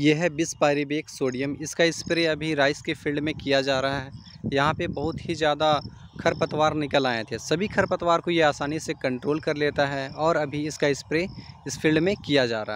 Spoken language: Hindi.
यह है बिस पारिबेक सोडियम इसका स्प्रे अभी राइस के फील्ड में किया जा रहा है यहाँ पे बहुत ही ज़्यादा खरपतवार निकल आए थे सभी खरपतवार को ये आसानी से कंट्रोल कर लेता है और अभी इसका स्प्रे इस फील्ड में किया जा रहा है